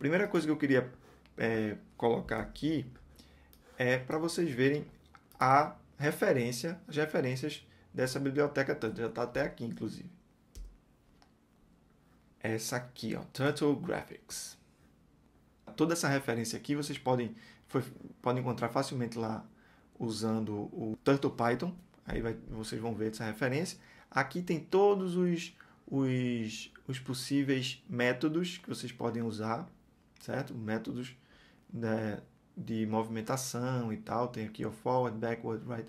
primeira coisa que eu queria é, colocar aqui é para vocês verem a referência, as referências dessa biblioteca Turtle. Já está até aqui, inclusive. Essa aqui, ó, Turtle Graphics. Toda essa referência aqui vocês podem, foi, podem encontrar facilmente lá usando o Turtle Python. Aí vai, vocês vão ver essa referência. Aqui tem todos os, os, os possíveis métodos que vocês podem usar certo? Métodos né, de movimentação e tal, tem aqui o forward, backward, right.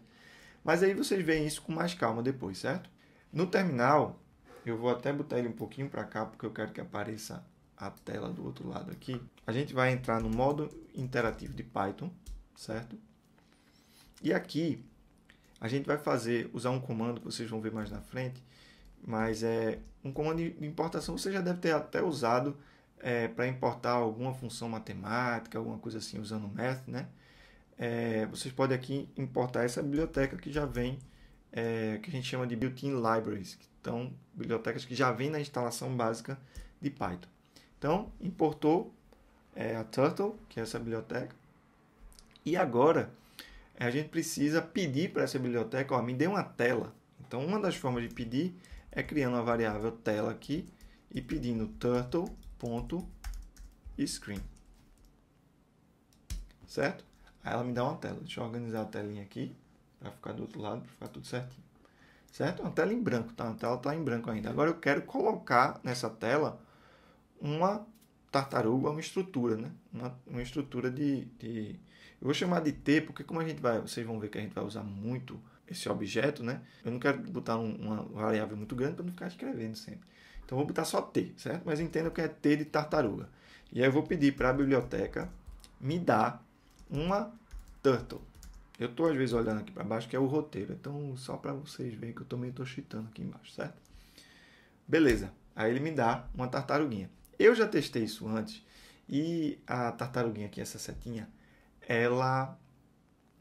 Mas aí vocês veem isso com mais calma depois, certo? No terminal, eu vou até botar ele um pouquinho para cá, porque eu quero que apareça a tela do outro lado aqui. A gente vai entrar no modo interativo de Python, certo? E aqui, a gente vai fazer, usar um comando que vocês vão ver mais na frente, mas é um comando de importação você já deve ter até usado é, para importar alguma função matemática, alguma coisa assim, usando o Math, né? É, vocês podem aqui importar essa biblioteca que já vem, é, que a gente chama de built-in libraries, que são bibliotecas que já vem na instalação básica de Python. Então, importou é, a Turtle, que é essa biblioteca, e agora é, a gente precisa pedir para essa biblioteca, ó, me dê uma tela. Então, uma das formas de pedir é criando uma variável tela aqui e pedindo turtle ponto screen. Certo? Aí ela me dá uma tela. Deixa eu organizar a telinha aqui para ficar do outro lado, para ficar tudo certinho. Certo? Uma tela em branco, tá? A tela está em branco ainda. Agora eu quero colocar nessa tela uma tartaruga, uma estrutura, né? Uma, uma estrutura de, de, Eu vou chamar de T, porque como a gente vai... Vocês vão ver que a gente vai usar muito esse objeto, né? Eu não quero botar um, uma variável muito grande para não ficar escrevendo sempre. Então vou botar só T, certo? Mas entenda que é T de tartaruga. E aí eu vou pedir para a biblioteca me dar uma turtle. Eu estou às vezes olhando aqui para baixo que é o roteiro. Então só para vocês verem que eu também estou cheatando aqui embaixo, certo? Beleza. Aí ele me dá uma tartaruguinha. Eu já testei isso antes e a tartaruguinha aqui, essa setinha, ela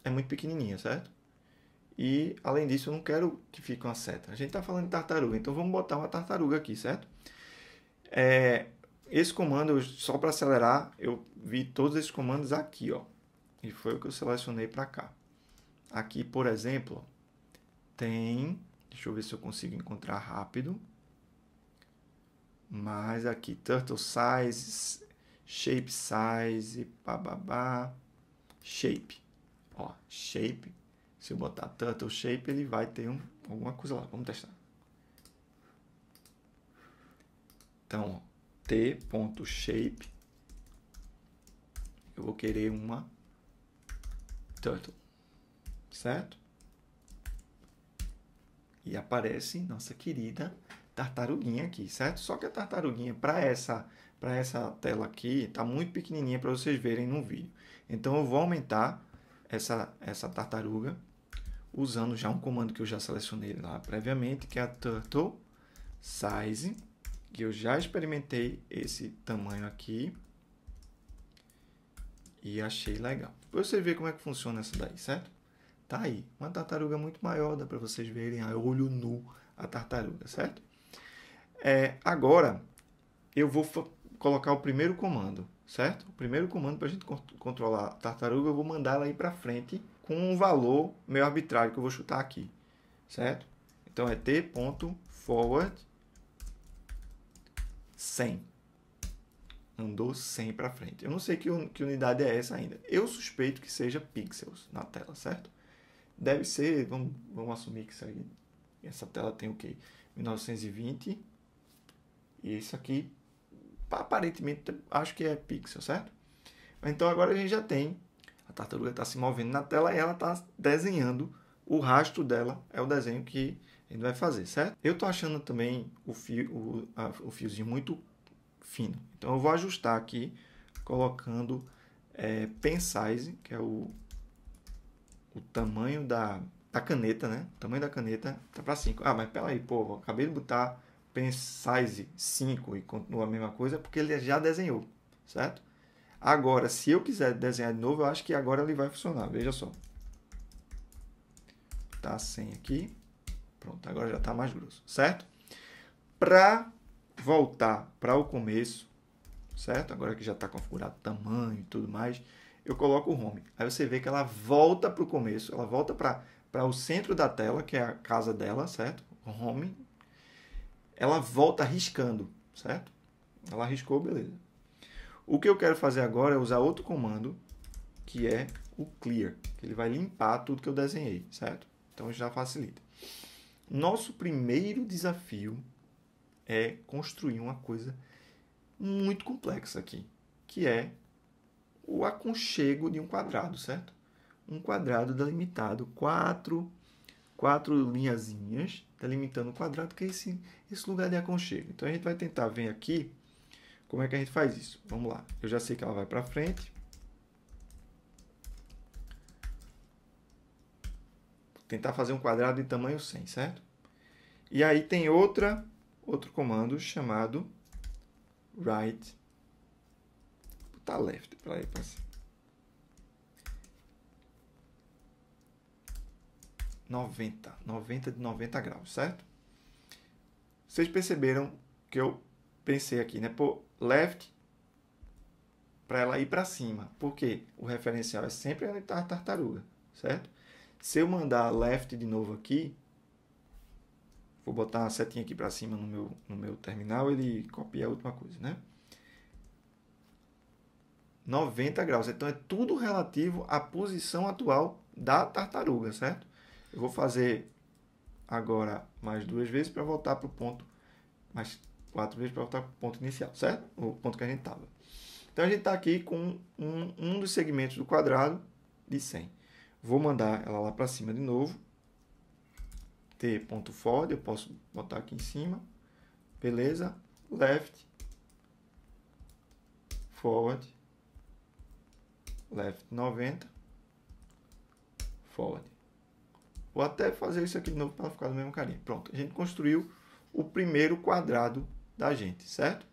é muito pequenininha, certo? E, além disso, eu não quero que fique uma seta. A gente está falando de tartaruga, então vamos botar uma tartaruga aqui, certo? É, esse comando, só para acelerar, eu vi todos esses comandos aqui, ó. E foi o que eu selecionei para cá. Aqui, por exemplo, tem... Deixa eu ver se eu consigo encontrar rápido. Mas aqui, turtle size, shape size, bababá, shape. Ó, shape se eu botar turtle shape, ele vai ter um, alguma coisa lá. Vamos testar. Então, t.shape, eu vou querer uma turtle, certo? E aparece nossa querida tartaruguinha aqui, certo? Só que a tartaruguinha, para essa, essa tela aqui, está muito pequenininha para vocês verem no vídeo. Então, eu vou aumentar essa, essa tartaruga usando já um comando que eu já selecionei lá previamente, que é a turtle size, que eu já experimentei esse tamanho aqui e achei legal. Para você ver como é que funciona essa daí, certo? Tá aí, uma tartaruga muito maior, dá para vocês verem a olho nu a tartaruga, certo? É, agora, eu vou colocar o primeiro comando, certo? O primeiro comando para a gente controlar a tartaruga, eu vou mandar ela ir para frente com um valor meio arbitrário que eu vou chutar aqui, certo? Então é t.forward 100. Andou 100 para frente. Eu não sei que, que unidade é essa ainda. Eu suspeito que seja pixels na tela, certo? Deve ser, vamos, vamos assumir que isso aí, essa tela tem o quê? 1920 e isso aqui aparentemente acho que é pixel, certo? Então agora a gente já tem a tartaruga está se movendo na tela e ela está desenhando. O rastro dela é o desenho que ele vai fazer, certo? Eu estou achando também o, fio, o, a, o fiozinho muito fino. Então eu vou ajustar aqui colocando é, pen size, que é o, o tamanho da, da caneta, né? O tamanho da caneta tá para 5. Ah, mas peraí, pô, acabei de botar pen size 5 e continua a mesma coisa porque ele já desenhou, certo? Agora, se eu quiser desenhar de novo, eu acho que agora ele vai funcionar. Veja só. Tá sem aqui. Pronto, agora já está mais grosso, certo? Para voltar para o começo, certo? Agora que já está configurado tamanho e tudo mais, eu coloco o home. Aí você vê que ela volta para o começo, ela volta para o centro da tela, que é a casa dela, certo? home. Ela volta riscando, certo? Ela riscou, beleza. O que eu quero fazer agora é usar outro comando, que é o clear, que ele vai limpar tudo que eu desenhei, certo? Então já facilita. Nosso primeiro desafio é construir uma coisa muito complexa aqui, que é o aconchego de um quadrado, certo? Um quadrado delimitado, quatro, quatro linhazinhas delimitando o quadrado, que é esse, esse lugar de aconchego. Então a gente vai tentar vir aqui como é que a gente faz isso? Vamos lá. Eu já sei que ela vai para frente. Vou tentar fazer um quadrado de tamanho 100, certo? E aí tem outra, outro comando chamado right. Vou botar left para ir para cima. 90, 90 de 90 graus, certo? Vocês perceberam que eu pensei aqui, né? Pô, left para ela ir para cima, porque o referencial é sempre a tartaruga, certo? Se eu mandar left de novo aqui, vou botar uma setinha aqui para cima no meu, no meu terminal, ele copia a última coisa, né? 90 graus. Então é tudo relativo à posição atual da tartaruga, certo? Eu vou fazer agora mais duas vezes para voltar para o ponto mais quatro vezes para voltar para o ponto inicial, certo? O ponto que a gente estava. Então a gente está aqui com um, um dos segmentos do quadrado de 100. Vou mandar ela lá para cima de novo. T.ford, eu posso botar aqui em cima. Beleza? Left, forward, left 90, forward. Vou até fazer isso aqui de novo para ficar do mesmo carinho. Pronto, a gente construiu o primeiro quadrado da gente, certo?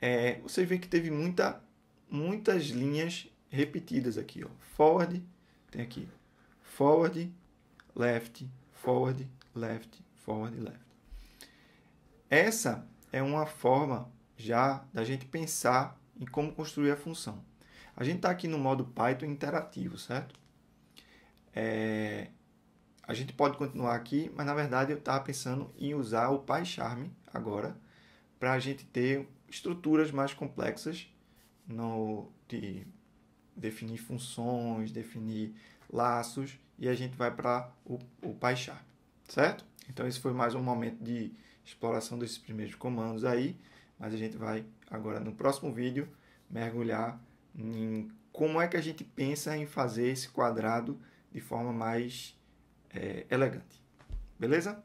É, você vê que teve muita, muitas linhas repetidas aqui. Ó. Forward, tem aqui. Forward, left, forward, left, forward, left. Essa é uma forma já da gente pensar em como construir a função. A gente está aqui no modo Python interativo, certo? É, a gente pode continuar aqui, mas na verdade eu estava pensando em usar o PyCharm agora para a gente ter estruturas mais complexas no, de definir funções, definir laços e a gente vai para o, o PyCharm, certo? Então esse foi mais um momento de exploração desses primeiros comandos aí, mas a gente vai agora no próximo vídeo mergulhar em como é que a gente pensa em fazer esse quadrado de forma mais é, elegante. Beleza?